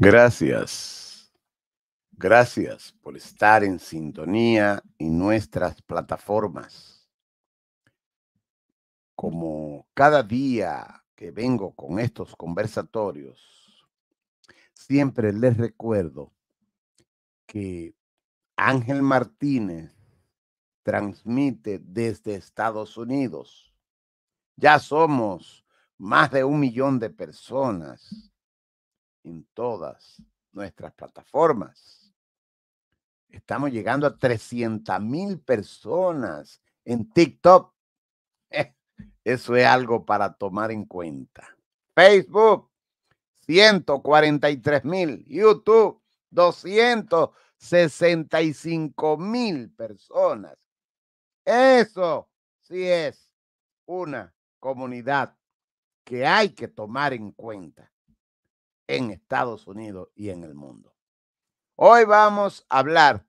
Gracias. Gracias por estar en sintonía en nuestras plataformas. Como cada día que vengo con estos conversatorios, siempre les recuerdo que Ángel Martínez transmite desde Estados Unidos. Ya somos más de un millón de personas en todas nuestras plataformas. Estamos llegando a 300 mil personas en TikTok. Eh, eso es algo para tomar en cuenta. Facebook, 143 mil. YouTube, 265 mil personas. Eso sí es una comunidad que hay que tomar en cuenta en Estados Unidos y en el mundo. Hoy vamos a hablar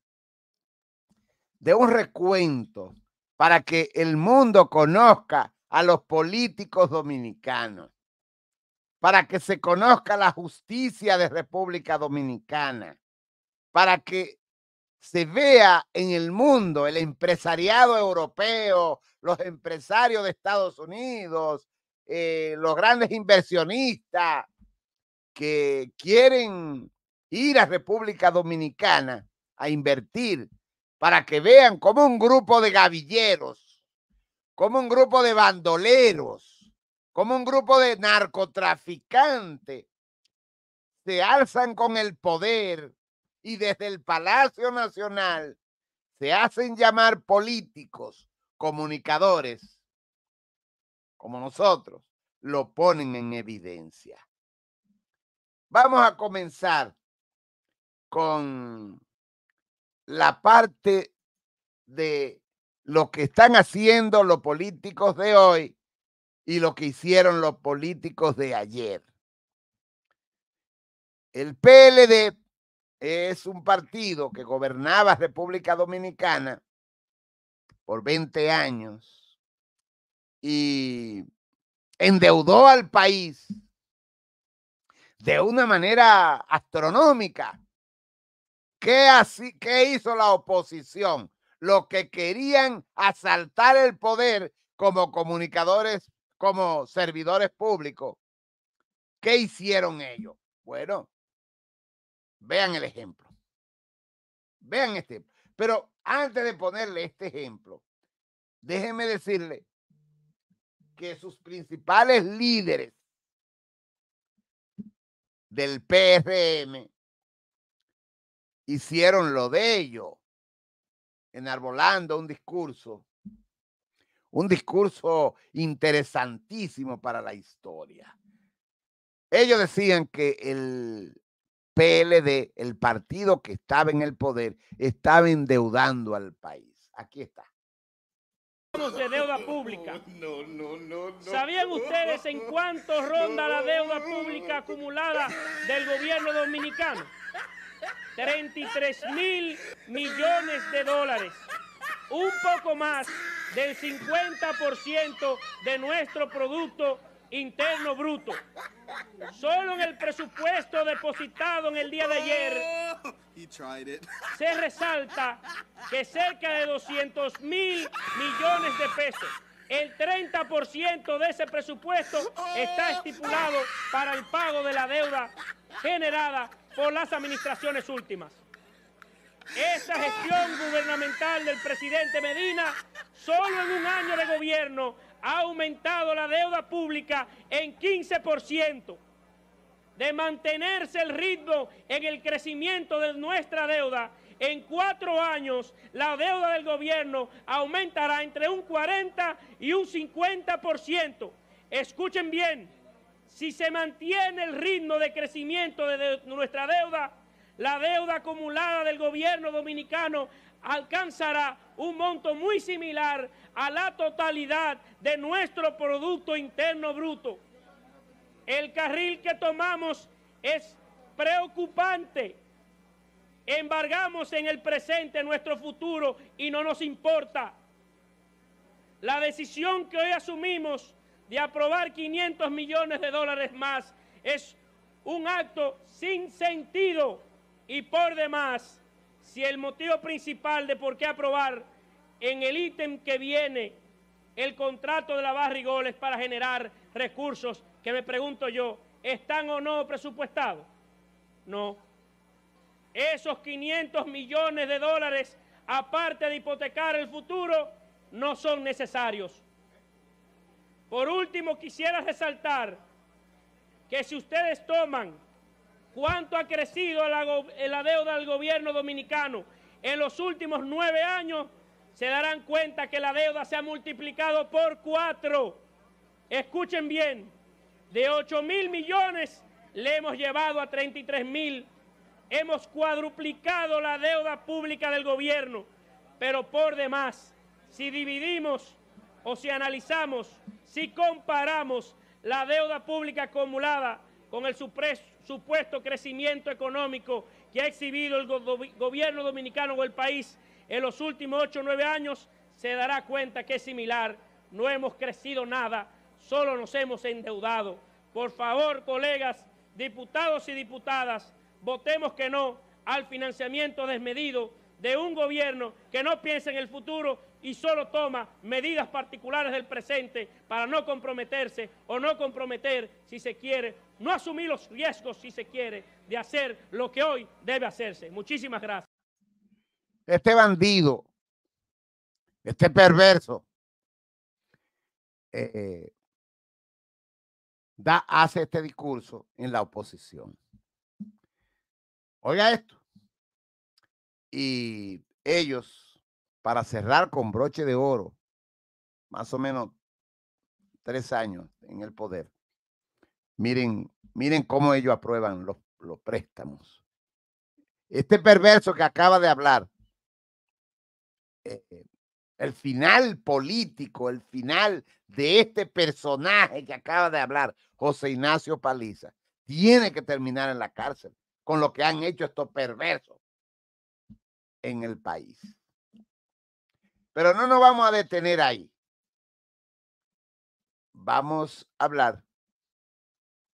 de un recuento para que el mundo conozca a los políticos dominicanos, para que se conozca la justicia de República Dominicana, para que se vea en el mundo el empresariado europeo, los empresarios de Estados Unidos, eh, los grandes inversionistas, que quieren ir a República Dominicana a invertir para que vean como un grupo de gavilleros, como un grupo de bandoleros, como un grupo de narcotraficantes se alzan con el poder y desde el Palacio Nacional se hacen llamar políticos, comunicadores, como nosotros, lo ponen en evidencia. Vamos a comenzar con la parte de lo que están haciendo los políticos de hoy y lo que hicieron los políticos de ayer. El PLD es un partido que gobernaba República Dominicana por 20 años y endeudó al país de una manera astronómica. ¿Qué, así, hizo la oposición? Los que querían asaltar el poder como comunicadores, como servidores públicos. ¿Qué hicieron ellos? Bueno, vean el ejemplo. Vean este. Pero antes de ponerle este ejemplo, déjenme decirle que sus principales líderes del PRM hicieron lo de ellos, enarbolando un discurso, un discurso interesantísimo para la historia. Ellos decían que el PLD, el partido que estaba en el poder, estaba endeudando al país. Aquí está de deuda pública. ¿Sabían ustedes en cuánto ronda la deuda pública acumulada del gobierno dominicano? 33 mil millones de dólares. Un poco más del 50% de nuestro producto Interno Bruto. Solo en el presupuesto depositado en el día de ayer oh, se resalta que cerca de 200 mil millones de pesos, el 30% de ese presupuesto está estipulado para el pago de la deuda generada por las administraciones últimas. Esa gestión gubernamental del presidente Medina, solo en un año de gobierno, ha aumentado la deuda pública en 15%. De mantenerse el ritmo en el crecimiento de nuestra deuda, en cuatro años la deuda del gobierno aumentará entre un 40 y un 50%. Escuchen bien, si se mantiene el ritmo de crecimiento de nuestra deuda, la deuda acumulada del gobierno dominicano alcanzará un monto muy similar a la totalidad de nuestro Producto Interno Bruto. El carril que tomamos es preocupante. Embargamos en el presente nuestro futuro y no nos importa. La decisión que hoy asumimos de aprobar 500 millones de dólares más es un acto sin sentido y por demás si el motivo principal de por qué aprobar en el ítem que viene el contrato de la barra y para generar recursos que me pregunto yo, ¿están o no presupuestados? No. Esos 500 millones de dólares, aparte de hipotecar el futuro, no son necesarios. Por último, quisiera resaltar que si ustedes toman cuánto ha crecido la, deuda del gobierno dominicano en los últimos nueve años, se darán cuenta que la deuda se ha multiplicado por cuatro. Escuchen bien, de 8 mil millones le hemos llevado a 33 mil. Hemos cuadruplicado la deuda pública del gobierno, pero por demás, si dividimos o si analizamos, si comparamos la deuda pública acumulada con el, supuesto crecimiento económico que ha exhibido el gobierno dominicano o el país en los últimos ocho o 9 años, se dará cuenta que es similar. No hemos crecido nada, solo nos hemos endeudado. Por favor, colegas, diputados y diputadas, votemos que no al financiamiento desmedido de un gobierno que no piensa en el futuro y solo toma medidas particulares del presente para no comprometerse o no comprometer, si se quiere, no asumir los riesgos, si se quiere, de hacer lo que hoy debe hacerse. Muchísimas gracias. Este bandido, este perverso, eh, da, hace este discurso en la oposición. Oiga esto. Y ellos, para cerrar con broche de oro, más o menos tres años en el poder, Miren, miren cómo ellos aprueban los, préstamos. Este perverso que acaba de hablar, eh, eh, el final político, el final de este personaje que acaba de hablar, José Ignacio Paliza, tiene que terminar en la cárcel con lo que han hecho estos perversos en el país. Pero no nos vamos a detener ahí. Vamos a hablar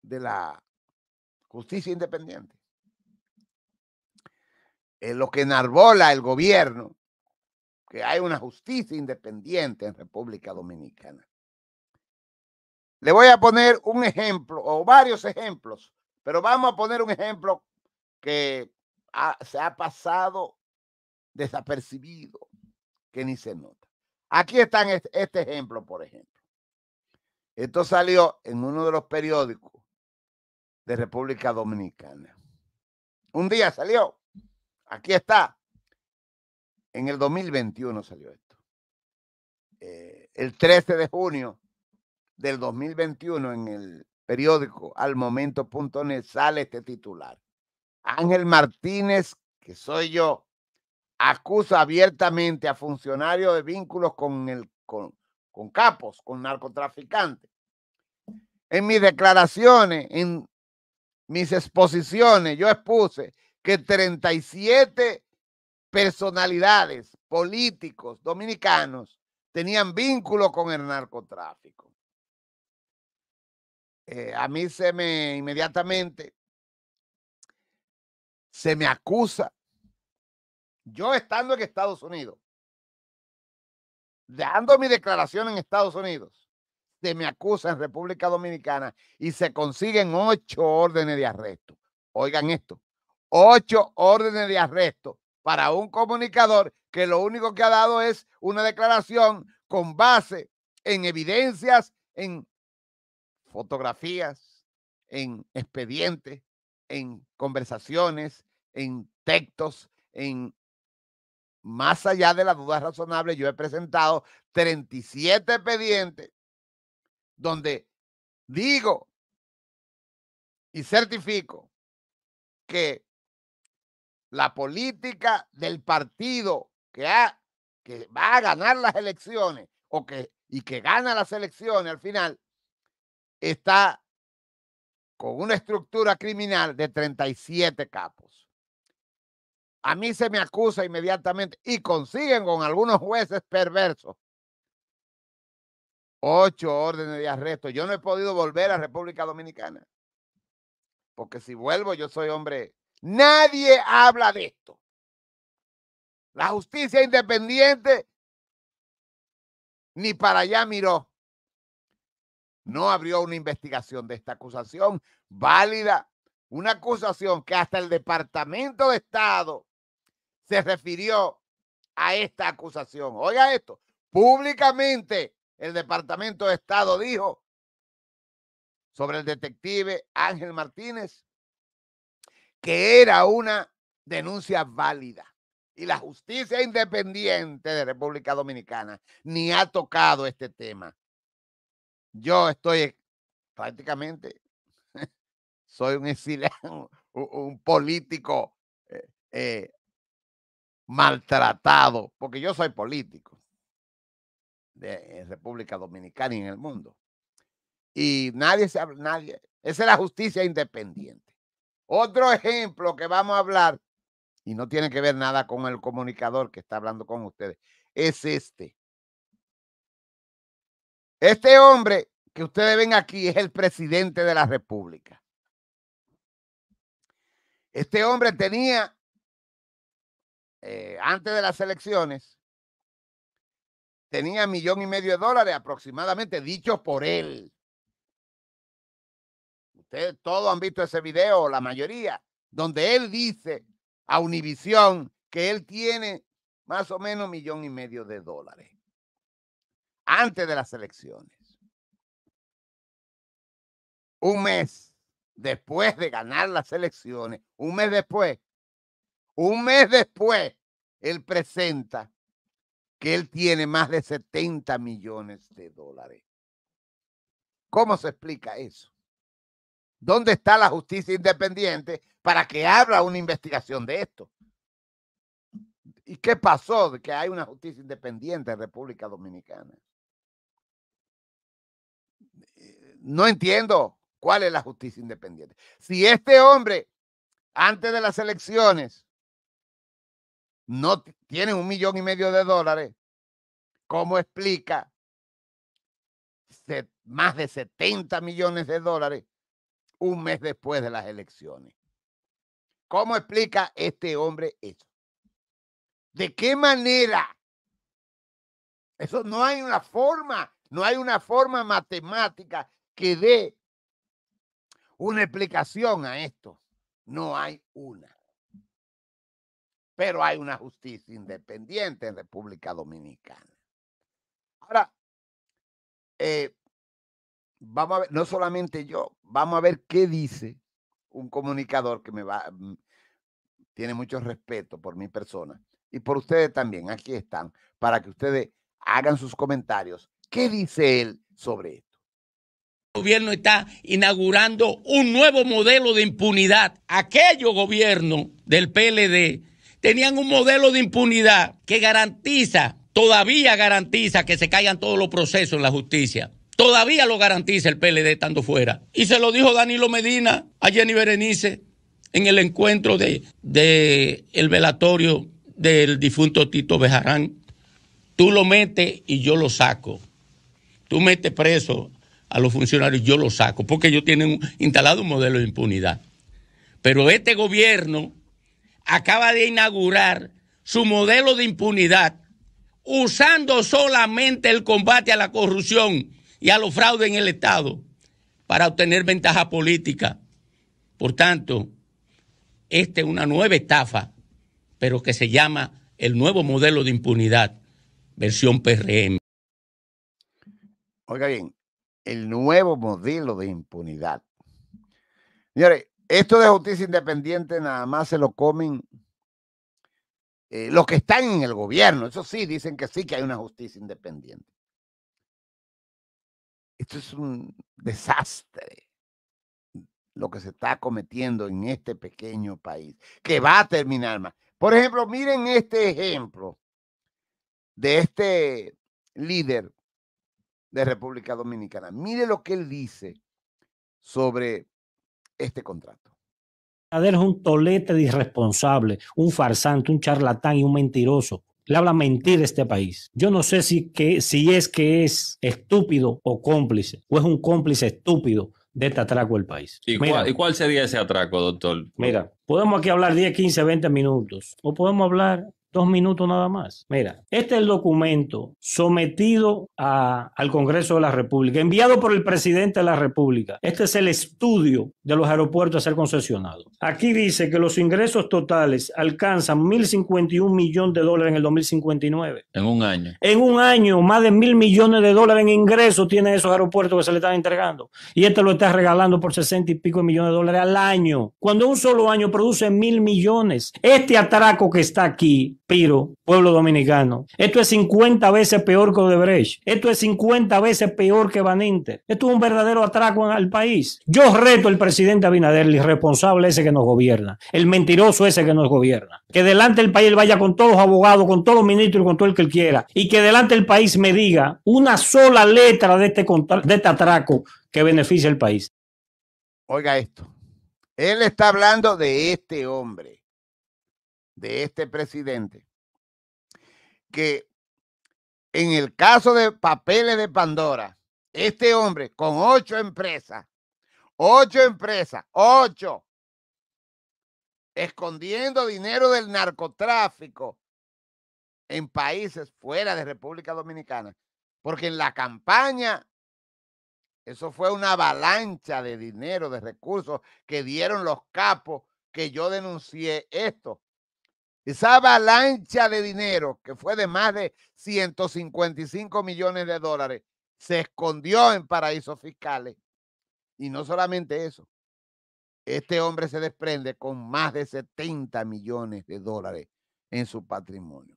de la justicia independiente. En eh, lo que enarbola el gobierno, que hay una justicia independiente en República Dominicana. Le voy a poner un ejemplo o varios ejemplos, pero vamos a poner un ejemplo que se ha pasado desapercibido, que ni se nota. Aquí está este ejemplo, por ejemplo. Esto salió en uno de los periódicos de República Dominicana. Un día salió. Aquí está. En el 2021 salió esto. Eh, el 13 de junio del 2021 en el periódico almomento.net sale este titular. Ángel Martínez, que soy yo, acusa abiertamente a funcionarios de vínculos con, el, con, con capos, con narcotraficantes. En mis declaraciones, en mis exposiciones, yo expuse que 37 personalidades políticos dominicanos tenían vínculo con el narcotráfico. Eh, a mí se me inmediatamente se me acusa, yo estando en Estados Unidos, dando mi declaración en Estados Unidos, me acusa en República Dominicana y se consiguen ocho órdenes de arresto. Oigan esto, ocho órdenes de arresto para un comunicador que lo único que ha dado es una declaración con base en evidencias, en fotografías, en expedientes, en conversaciones, en textos, en más allá de las dudas razonables, yo he presentado 37 expedientes donde digo y certifico que la política del partido que, va a ganar las elecciones o que, y que gana las elecciones al final está con una estructura criminal de 37 capos. A mí se me acusa inmediatamente y consiguen con algunos jueces perversos ocho órdenes de arresto. Yo no he podido volver a República Dominicana. Porque si vuelvo, yo soy hombre. Nadie habla de esto. La justicia independiente ni para allá miró. No abrió una investigación de esta acusación válida. Una acusación que hasta el Departamento de Estado se refirió a esta acusación. Oiga esto, públicamente el Departamento de Estado dijo sobre el detective Ángel Martínez que era una denuncia válida. Y la justicia independiente de República Dominicana ni ha tocado este tema. Yo estoy e, prácticamente, soy un exiliado, un político eh, eh, maltratado, porque yo soy político de, República Dominicana y en el mundo. Y nadie se nadie. Esa es la justicia independiente. Otro ejemplo que vamos a hablar, y no tiene que ver nada con el comunicador que está hablando con ustedes, es este. Este hombre que ustedes ven aquí es el presidente de la República. Este hombre tenía, eh, antes de las elecciones, tenía millón y medio de dólares aproximadamente, dicho por él. Ustedes todos han visto ese video, la mayoría, donde él dice a Univisión que él tiene más o menos millón y medio de dólares antes de las elecciones. Un mes después de ganar las elecciones, un mes después, un mes después, él presenta que él tiene más de 70 millones de dólares. ¿Cómo se explica eso? ¿Dónde está la justicia independiente para que abra una investigación de esto? ¿Y qué pasó de que hay una justicia independiente en República Dominicana? Eh, no entiendo cuál es la justicia independiente. Si este hombre, antes de las elecciones, no tiene un millón y medio de dólares, ¿cómo explica más de 70 millones de dólares un mes después de las elecciones? ¿Cómo explica este hombre eso? ¿De qué manera? Eso no hay una forma, no hay una forma matemática que dé una explicación a esto. No hay una pero hay una justicia independiente en República Dominicana. Ahora, eh, vamos a ver, no solamente yo, vamos a ver qué dice un comunicador que me va, mm, tiene mucho respeto por mi persona y por ustedes también. Aquí están, para que ustedes hagan sus comentarios. ¿Qué dice él sobre esto? El gobierno está inaugurando un nuevo modelo de impunidad. Aquello gobierno del PLD tenían un modelo de impunidad que garantiza, todavía garantiza que se caigan todos los procesos en la justicia. Todavía lo garantiza el PLD estando fuera. Y se lo dijo Danilo Medina a Jenny Berenice en el encuentro de, velatorio del difunto Tito Bejarán. Tú lo metes y yo lo saco. Tú metes preso a los funcionarios, y yo lo saco, porque ellos tienen instalado un modelo de impunidad. Pero este gobierno acaba de inaugurar su modelo de impunidad usando solamente el combate a la corrupción y a los fraudes en el Estado para obtener ventaja política. Por tanto, esta es una nueva estafa, pero que se llama el nuevo modelo de impunidad, versión PRM. Oiga bien, el nuevo modelo de impunidad. Señores, esto de justicia independiente nada más se lo comen eh, los que están en el gobierno. Eso sí, dicen que sí que hay una justicia independiente. Esto es un desastre mm, lo que se está cometiendo en este pequeño país, que va a terminar más. Por ejemplo, miren este ejemplo de este líder de República Dominicana. Mire lo que él dice sobre este contrato. Adel es un tolete de irresponsable, un farsante, un charlatán y un mentiroso. Le habla mentir a este país. Yo no sé si, que, si es que es estúpido o cómplice, o es un cómplice estúpido de este atraco del país. mira, ¿Y, cuál, sería ese atraco, doctor? Mira, podemos aquí hablar 10, 15, 20 minutos, o podemos hablar Dos minutos nada más. Mira, este es el documento sometido al Congreso de la República, enviado por el presidente de la República. Este es el estudio de los aeropuertos a ser concesionados. Aquí dice que los ingresos totales alcanzan 1.051 millones de dólares en el 2059. En un año. En un año, más de mil millones de dólares en ingresos tienen esos aeropuertos que se le están entregando. Y este lo está regalando por 60 y pico millones de dólares al año. Cuando un solo año produce mil millones, este atraco que está aquí piro, pueblo dominicano. Esto es 50 veces peor que Odebrecht. Esto es 50 veces peor que Van Inter. Esto es un verdadero atraco al país. Yo reto al presidente Abinader, el irresponsable ese que nos gobierna, el mentiroso ese que nos gobierna, que delante del país vaya con todos los abogados, con todos los ministros con todo el que él quiera, y que delante del país me diga una sola letra de este, de este atraco que beneficia al país. Oiga esto. Él está hablando de este hombre de este presidente, que en el caso de papeles de Pandora, este hombre con ocho empresas, ocho empresas, ocho, escondiendo dinero del narcotráfico en países fuera de República Dominicana, porque en la campaña eso fue una avalancha de dinero, de recursos que dieron los capos que yo denuncié esto. Esa avalancha de dinero, que fue de más de 155 millones de dólares, se escondió en paraísos fiscales. Y no solamente eso, este hombre se desprende con más de 70 millones de dólares en su patrimonio.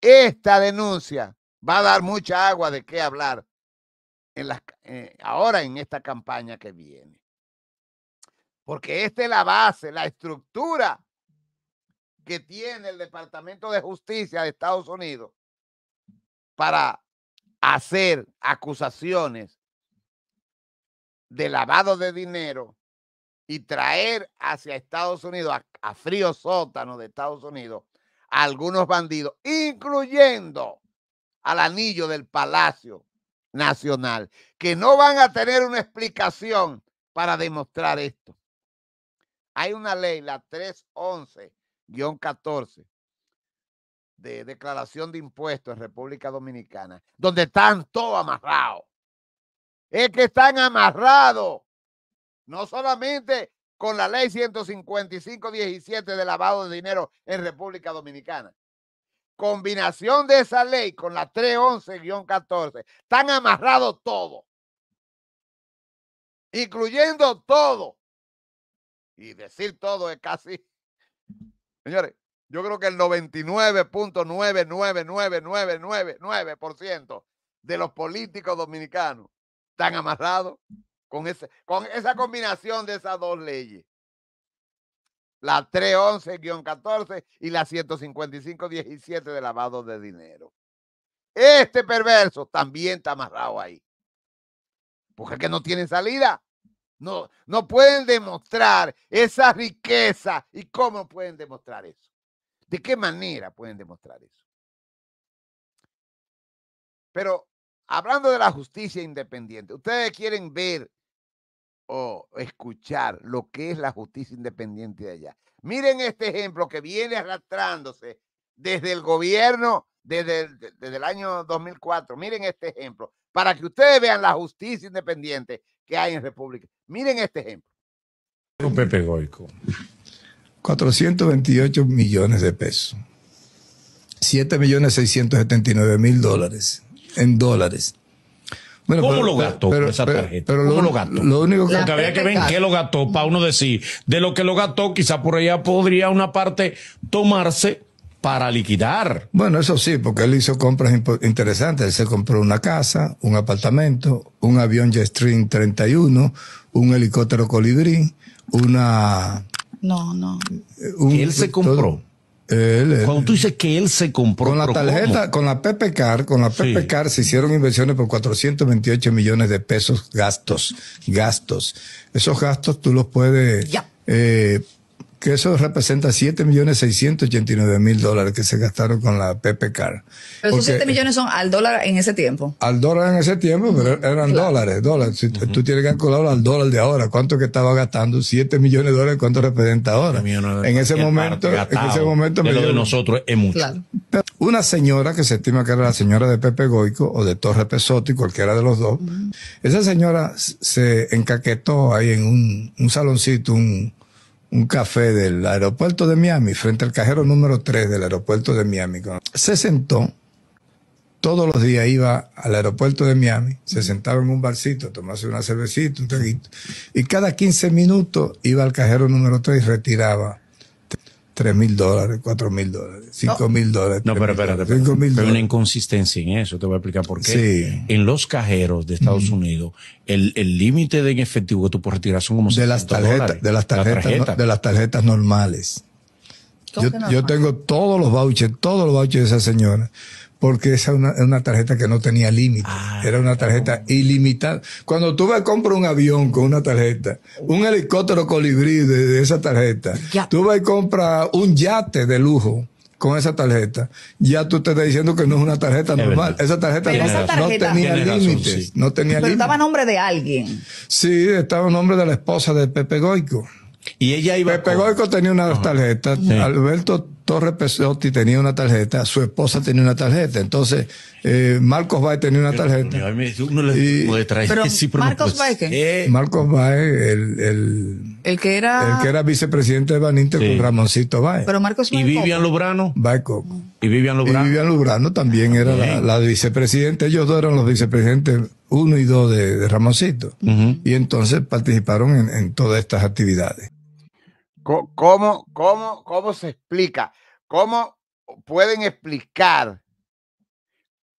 Esta denuncia va a dar mucha agua de qué hablar en las, eh, ahora en esta campaña que viene. Porque esta es la base, la estructura que tiene el Departamento de Justicia de Estados Unidos para hacer acusaciones de lavado de dinero y traer hacia Estados Unidos, a, frío sótano de Estados Unidos, a algunos bandidos, incluyendo al anillo del Palacio Nacional, que no van a tener una explicación para demostrar esto. Hay una ley, la 311 guión 14 de declaración de impuestos en República Dominicana, donde están todos amarrados. Es que están amarrados, no solamente con la ley 155-17 de lavado de dinero en República Dominicana. Combinación de esa ley con la 311-14, están amarrados todo incluyendo todo. Y decir todo es casi Señores, yo creo que el 99.999999% de los políticos dominicanos están amarrados con, ese, con esa combinación de esas dos leyes. La 311-14 y la 155-17 de lavado de dinero. Este perverso también está amarrado ahí. Porque es que no tiene salida. No, pueden demostrar esa riqueza. ¿Y cómo pueden demostrar eso? ¿De qué manera pueden demostrar eso? Pero hablando de la justicia independiente, ustedes quieren ver o escuchar lo que es la justicia independiente de allá. Miren este ejemplo que viene arrastrándose desde el gobierno desde el, año 2004. Miren este ejemplo, para que ustedes vean la justicia independiente que hay en República. Miren este ejemplo. Pepe Goico. 428 millones de pesos. 7.679.000 dólares en dólares. ¿Cómo lo gastó esa tarjeta? ¿Cómo lo, gastó? Lo único que, había que ver qué lo gastó para uno decir. De lo que lo gastó, quizá por allá podría una parte tomarse para liquidar. Bueno, eso sí, porque él hizo compras interesantes. Él se compró una casa, un apartamento, un avión Jetstream 31, un helicóptero colibrí, una... No, no. Eh, él se compró. Él, Cuando tú dices que él se compró. Con la tarjeta, con la Car, con la PPCAR Car se hicieron inversiones por 428 millones de pesos gastos. Gastos. Esos gastos tú los puedes. Eh, que eso representa 7.689.000 dólares que se gastaron con la Car. Pero esos 7 millones son al dólar en ese tiempo. Al dólar en ese tiempo, pero er-, eran dólares, dólares. Tú tienes que calcularlo al dólar de ahora, cuánto que estaba gastando, 7 millones de dólares, cuánto representa ahora. en, ese momento, en ese momento, Pero lo de nosotros es mucho. Una señora que se estima que era la señora de Pepe Goico o de Torre Pesotti, cualquiera de los dos, esa señora se encaquetó ahí en un, un saloncito, un, un café del aeropuerto de Miami, frente al cajero número 3 del aeropuerto de Miami. Se sentó, todos los días iba al aeropuerto de Miami, se sentaba en un barcito, tomase una cervecita, un traguito, y cada 15 minutos iba al cajero número 3 y retiraba 3 mil dólares, 4 mil dólares, 5 mil dólares. No, pero espérate. Pero hay una inconsistencia en eso, te voy a explicar por qué. En los cajeros de Estados Unidos, el límite de en efectivo que tú puedes retirar son como de las tarjetas, dólares, De las tarjetas, de las tarjetas normales. Yo, yo, tengo todos los vouchers, todos los vouchers de esa señora porque esa una, una, tarjeta que no tenía límite, ah, era una tarjeta ilimitada. Cuando tú vas a comprar un avión con una tarjeta, un helicóptero colibrí de, esa tarjeta, tú vas y comprar un yate de lujo con esa tarjeta, ya tú te estás diciendo que no es una tarjeta normal. Esa tarjeta, no tenía límites. No tenía Pero estaba en nombre de alguien. Sí, estaba en nombre de la esposa de Pepe Goico. Y ella iba Pepe Goico tenía una tarjeta, Alberto Torres Pesotti tenía una tarjeta, su esposa tenía una tarjeta. Entonces, eh, Marcos Baez tenía una tarjeta. Marcos ¿qué? Marcos Baez, eh. el, que era... el que era vicepresidente de Baninter con Ramoncito Baez. Y Vivian Lubrano. Y Vivian Lubrano. también era la, la, vicepresidente. Ellos dos eran los vicepresidentes uno y dos de, Ramoncito. Y entonces participaron en todas estas actividades. ¿Cómo, cómo se explica? ¿Cómo pueden explicar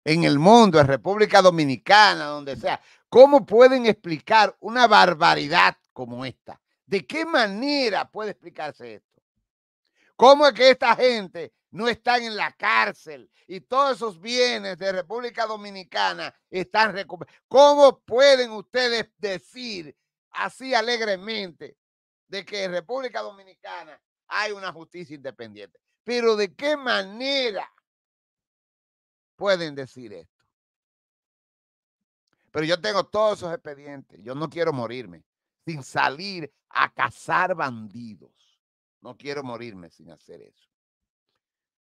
en el mundo, en República Dominicana, donde sea, cómo pueden explicar una barbaridad como esta? ¿De qué manera puede explicarse esto? ¿Cómo es que esta gente no está en la cárcel y todos esos bienes de República Dominicana están recuperados? ¿Cómo pueden ustedes decir así alegremente de que en República Dominicana hay una justicia independiente. Pero ¿de qué manera pueden decir esto? Pero yo tengo todos esos expedientes. Yo no quiero morirme sin salir a cazar bandidos. No quiero morirme sin hacer eso.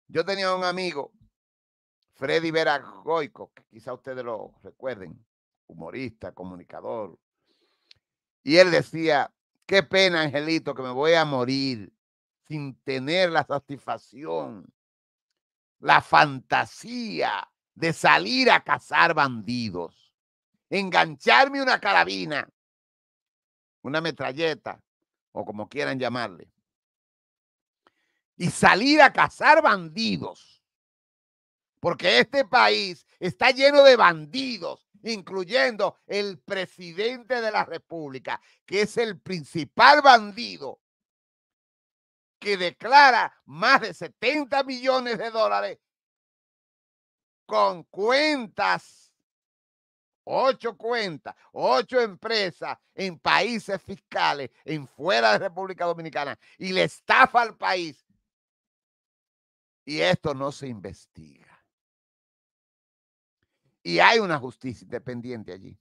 Yo tenía un amigo, Freddy Vera Goico, que quizá ustedes lo recuerden, humorista, comunicador. Y él decía, Qué pena, Angelito, que me voy a morir sin tener la satisfacción, la fantasía de salir a cazar bandidos, engancharme una carabina, una metralleta, o como quieran llamarle, y salir a cazar bandidos. Porque este país está lleno de bandidos incluyendo el presidente de la República, que es el principal bandido que declara más de 70 millones de dólares con cuentas, ocho cuentas, ocho empresas en países fiscales, en fuera de República Dominicana, y le estafa al país. Y esto no se investiga. Y hay una justicia independiente allí.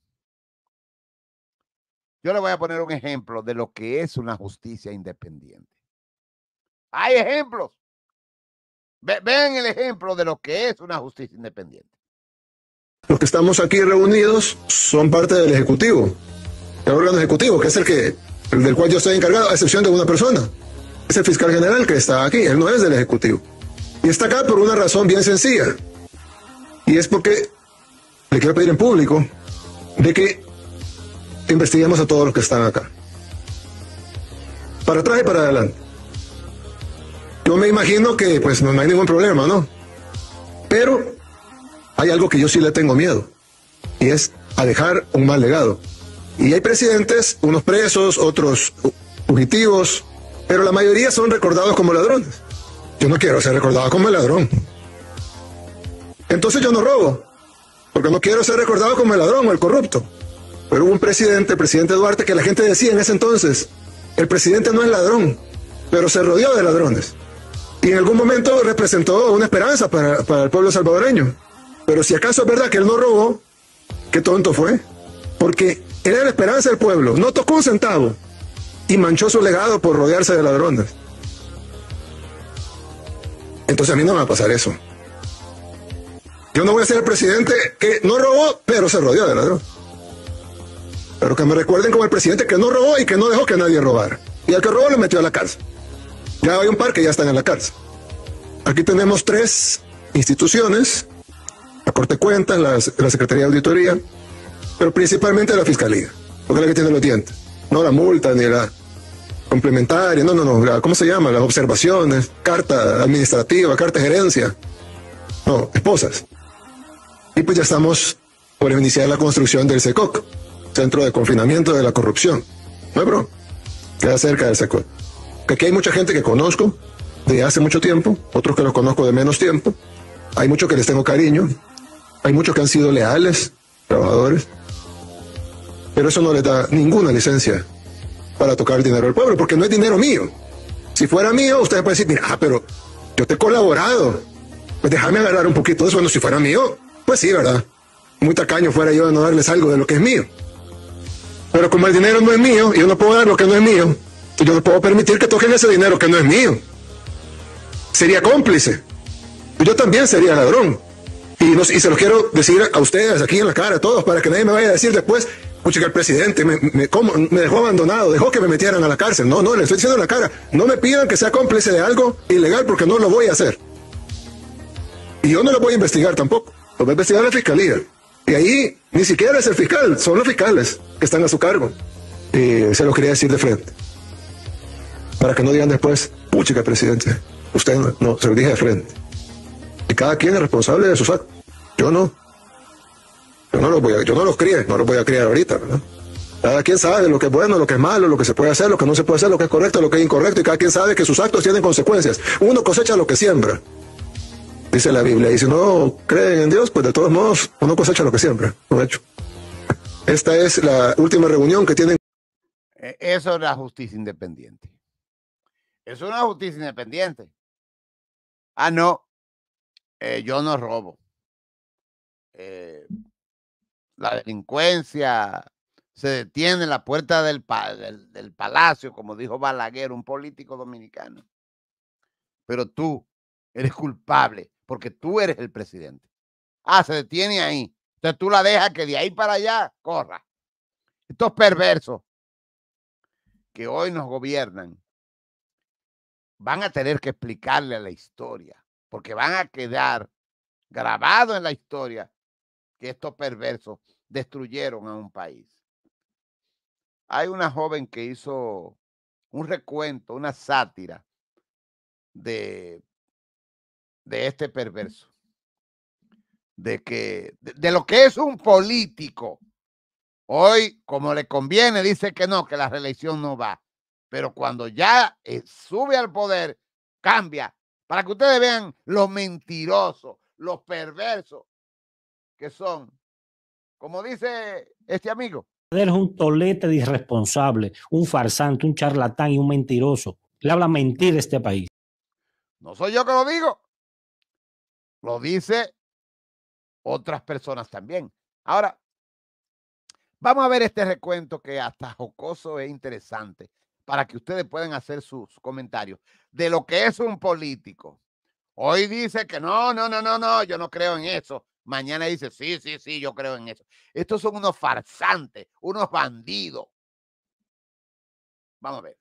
Yo le voy a poner un ejemplo de lo que es una justicia independiente. Hay ejemplos. vean el ejemplo de lo que es una justicia independiente. Los que estamos aquí reunidos son parte del Ejecutivo, el órgano ejecutivo, que es el que el del cual yo estoy encargado, a excepción de una persona. Es el fiscal general que está aquí, él no es del Ejecutivo. Y está acá por una razón bien sencilla. Y es porque le quiero pedir en público de que investiguemos a todos los que están acá. Para atrás y para adelante. Yo me imagino que pues no hay ningún problema, ¿no? Pero hay algo que yo sí le tengo miedo y es a dejar un mal legado. Y hay presidentes, unos presos, otros fugitivos, pero la mayoría son recordados como ladrones. Yo no quiero ser recordado como ladrón. Entonces yo no robo, porque no quiero ser recordado como el ladrón o el corrupto. Pero hubo un presidente, el presidente Duarte, que la gente decía en ese entonces, el presidente no es ladrón, pero se rodeó de ladrones. Y en algún momento representó una esperanza para, el pueblo salvadoreño. Pero si acaso es verdad que él no robó, qué tonto fue. Porque era la esperanza del pueblo, no tocó un centavo y manchó su legado por rodearse de ladrones. Entonces a mí no me va a pasar eso. Yo no voy a ser el presidente que no robó, pero se rodeó de ladrón. Pero que me recuerden como el presidente que no robó y que no dejó que nadie robar Y al que robó lo metió a la cárcel. Ya hay un par que ya están en la cárcel. Aquí tenemos tres instituciones, la Corte de Cuentas, la Secretaría de Auditoría, pero principalmente la Fiscalía, porque es la que tiene los dientes. No la multa ni la complementaria, no, no, no, ¿cómo se llama? Las observaciones, carta administrativa, carta de gerencia. No, esposas. Y pues ya estamos por iniciar la construcción del SECOC, Centro de Confinamiento de la Corrupción. No, bro, queda cerca del SECOC. Que aquí hay mucha gente que conozco de hace mucho tiempo, otros que los conozco de menos tiempo. Hay muchos que les tengo cariño, hay muchos que han sido leales, trabajadores, pero eso no les da ninguna licencia para tocar el dinero del pueblo, porque no es dinero mío. Si fuera mío, ustedes pueden decir, mira, ah, pero yo te he colaborado, pues déjame agarrar un poquito de eso, bueno, si fuera mío, pues sí, ¿verdad? Muy tacaño fuera yo de no darles algo de lo que es mío. Pero como el dinero no es mío, yo no puedo dar lo que no es mío, yo no puedo permitir que toquen ese dinero que no es mío. Sería cómplice. Yo también sería ladrón. Y, no, se los quiero decir a ustedes aquí en la cara, a todos, para que nadie me vaya a decir después, pucha, que el presidente me, me dejó abandonado, dejó que me metieran a la cárcel. No, no, le estoy diciendo en la cara, no me pidan que sea cómplice de algo ilegal porque no lo voy a hacer. Y yo no lo voy a investigar tampoco. Lo va a investigar la fiscalía. Y ahí ni siquiera es el fiscal, son los fiscales que están a su cargo. Y se lo quería decir de frente. Para que no digan después, que presidente, usted no, se lo dije de frente. Y cada quien es responsable de sus actos. Yo no. Yo no los voy a, yo no los crío no los voy a criar ahorita, Cada quien sabe lo que es bueno, lo que es malo, lo que se puede hacer, lo que no se puede hacer, lo que es correcto, lo que es incorrecto, y cada quien sabe que sus actos tienen consecuencias. Uno cosecha lo que siembra dice la Biblia. Y si no creen en Dios, pues de todos modos, uno cosecha lo que siempre un hecho. Esta es la última reunión que tienen. E, eso es la justicia independiente. es una justicia independiente. Ah, no, eh, yo no robo. Eh, la delincuencia se detiene en la puerta del palacio, como dijo Balaguer, un político dominicano. Pero tú eres culpable porque tú eres el presidente. Ah, se detiene ahí. Entonces tú la dejas que de ahí para allá corra. Estos perversos que hoy nos gobiernan van a tener que explicarle a la historia, porque van a quedar grabados en la historia que estos perversos destruyeron a un país. Hay una joven que hizo un recuento, una sátira de de este perverso, de que de, lo que es un político. Hoy, como le conviene, dice que no, que la reelección no va. Pero cuando ya eh, sube al poder, cambia. Para que ustedes vean los mentirosos, los perversos que son. Como dice este amigo. Él es un tolete de irresponsable, un farsante, un charlatán y un mentiroso. Le habla mentir a este país. No soy yo que lo digo. Lo dice otras personas también. Ahora, vamos a ver este recuento que hasta jocoso es interesante para que ustedes puedan hacer sus comentarios de lo que es un político. Hoy dice que no, no, no, no, no, yo no creo en eso. Mañana dice, sí, sí, sí, yo creo en eso. Estos son unos farsantes, unos bandidos. Vamos a ver.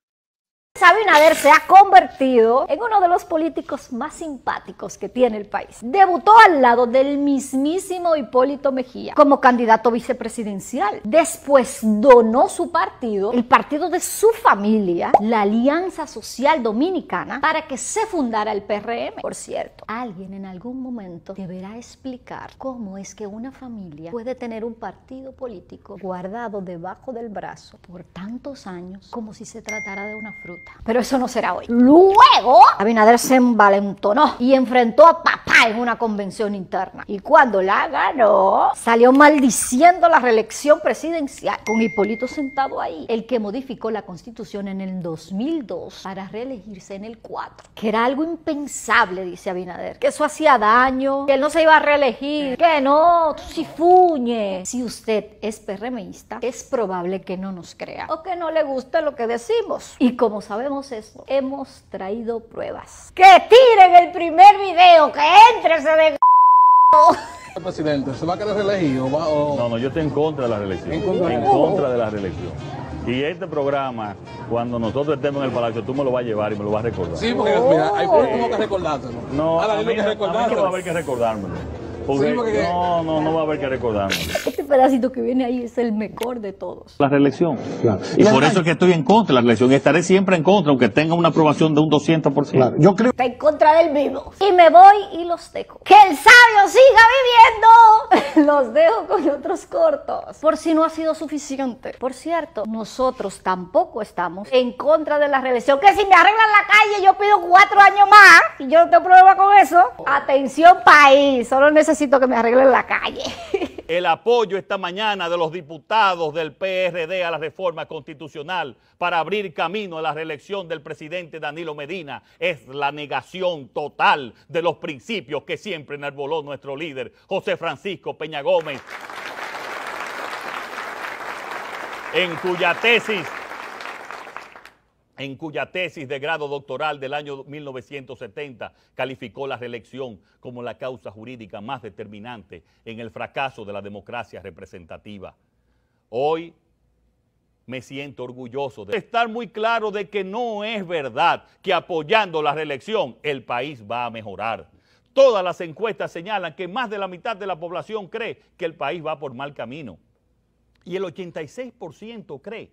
Sabinader se ha convertido en uno de los políticos más simpáticos que tiene el país. Debutó al lado del mismísimo Hipólito Mejía como candidato vicepresidencial. Después donó su partido, el partido de su familia, la Alianza Social Dominicana, para que se fundara el PRM. Por cierto, alguien en algún momento deberá explicar cómo es que una familia puede tener un partido político guardado debajo del brazo por tantos años como si se tratara de una fruta. Pero eso no será hoy. Luego, Abinader se envalentonó y enfrentó a papá en una convención interna. Y cuando la ganó, salió maldiciendo la reelección presidencial con Hipólito sentado ahí, el que modificó la constitución en el 2002 para reelegirse en el 4, que era algo impensable, dice Abinader, que eso hacía daño, que él no se iba a reelegir, que no, si fuñe. Si usted es PRMista, es probable que no nos crea o que no le guste lo que decimos. Y como sabemos eso, hemos traído pruebas. ¡Que tiren el primer video! ¡Que entre ese de presidente, ¿se va a querer reelegido? o No, no, yo estoy en contra de la reelección. En contra, de la reelección. Y este programa, cuando nosotros estemos en el palacio, tú me lo vas a llevar y me lo vas a recordar. Sí, porque mira, hay por como que recordárselo. No, a, mí, que va a haber que recordármelo. No, no, no va a haber que recordármelo pedacito que viene ahí es el mejor de todos. La reelección. Y, por eso es que estoy en contra de la reelección. Estaré siempre en contra, aunque tenga una aprobación de un 200%. Yo creo... Estoy en contra del vivo. Y me voy y los dejo. Que el sabio siga viviendo. los dejo con otros cortos. Por si no ha sido suficiente. Por cierto, nosotros tampoco estamos en contra de la reelección. Que si me arreglan la calle, yo pido cuatro años más. Y yo no tengo problema con eso. Atención país. Solo necesito que me arreglen la calle. el apoyo esta mañana de los diputados del PRD a la reforma constitucional para abrir camino a la reelección del presidente Danilo Medina es la negación total de los principios que siempre enarboló nuestro líder, José Francisco Peña Gómez, en cuya tesis en cuya tesis de grado doctoral del año 1970 calificó la reelección como la causa jurídica más determinante en el fracaso de la democracia representativa. Hoy me siento orgulloso de estar muy claro de que no es verdad que apoyando la reelección el país va a mejorar. Todas las encuestas señalan que más de la mitad de la población cree que el país va por mal camino y el 86% cree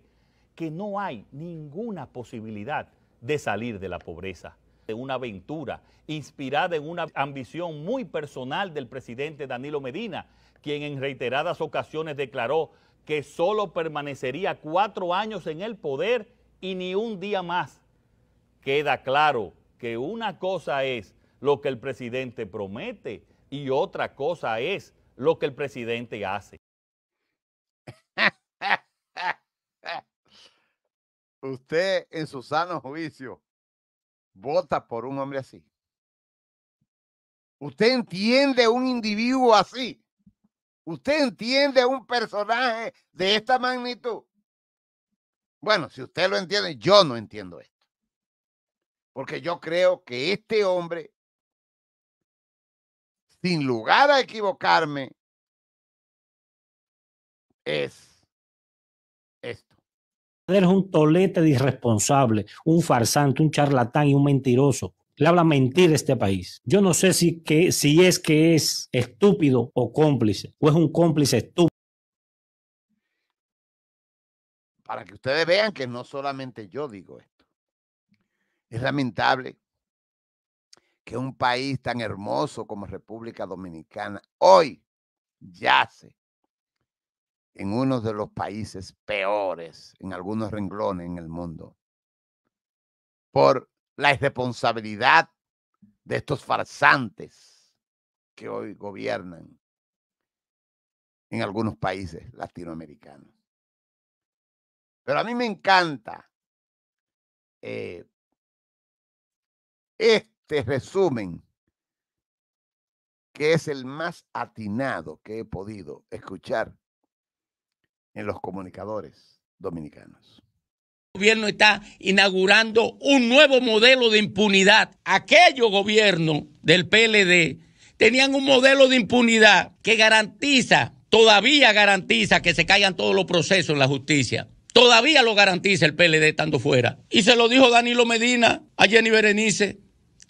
que no hay ninguna posibilidad de salir de la pobreza. De una aventura inspirada en una ambición muy personal del presidente Danilo Medina, quien en reiteradas ocasiones declaró que solo permanecería cuatro años en el poder y ni un día más. Queda claro que una cosa es lo que el presidente promete y otra cosa es lo que el presidente hace. usted en su sano juicio vota por un hombre así. Usted entiende un individuo así. Usted entiende un personaje de esta magnitud. Bueno, si usted lo entiende, yo no entiendo esto. Porque yo creo que este hombre, sin lugar a equivocarme, es esto es un tolete de irresponsable, un farsante, un charlatán y un mentiroso. Le habla mentir a este país. Yo no sé si, que, si es que es estúpido o cómplice, o es un cómplice estúpido. Para que ustedes vean que no solamente yo digo esto. Es lamentable que un país tan hermoso como República Dominicana hoy yace en uno de los países peores en algunos renglones en el mundo por la irresponsabilidad de estos farsantes que hoy gobiernan en algunos países latinoamericanos. Pero a mí me encanta eh, este resumen que es el más atinado que he podido escuchar en los comunicadores dominicanos. El gobierno está inaugurando un nuevo modelo de impunidad. Aquello gobierno del PLD tenían un modelo de impunidad que garantiza, todavía garantiza que se caigan todos los procesos en la justicia. Todavía lo garantiza el PLD estando fuera. Y se lo dijo Danilo Medina a Jenny Berenice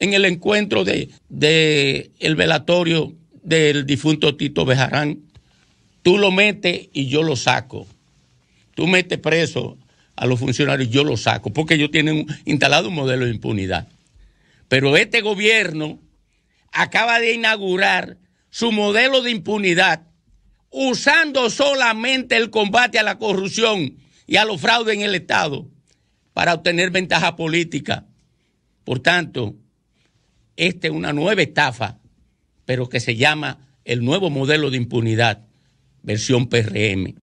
en el encuentro de, de el velatorio del difunto Tito Bejarán. Tú lo metes y yo lo saco. Tú metes preso a los funcionarios, y yo lo saco, porque ellos tienen instalado un modelo de impunidad. Pero este gobierno acaba de inaugurar su modelo de impunidad usando solamente el combate a la corrupción y a los fraudes en el Estado para obtener ventaja política. Por tanto, esta es una nueva estafa, pero que se llama el nuevo modelo de impunidad versión PRM.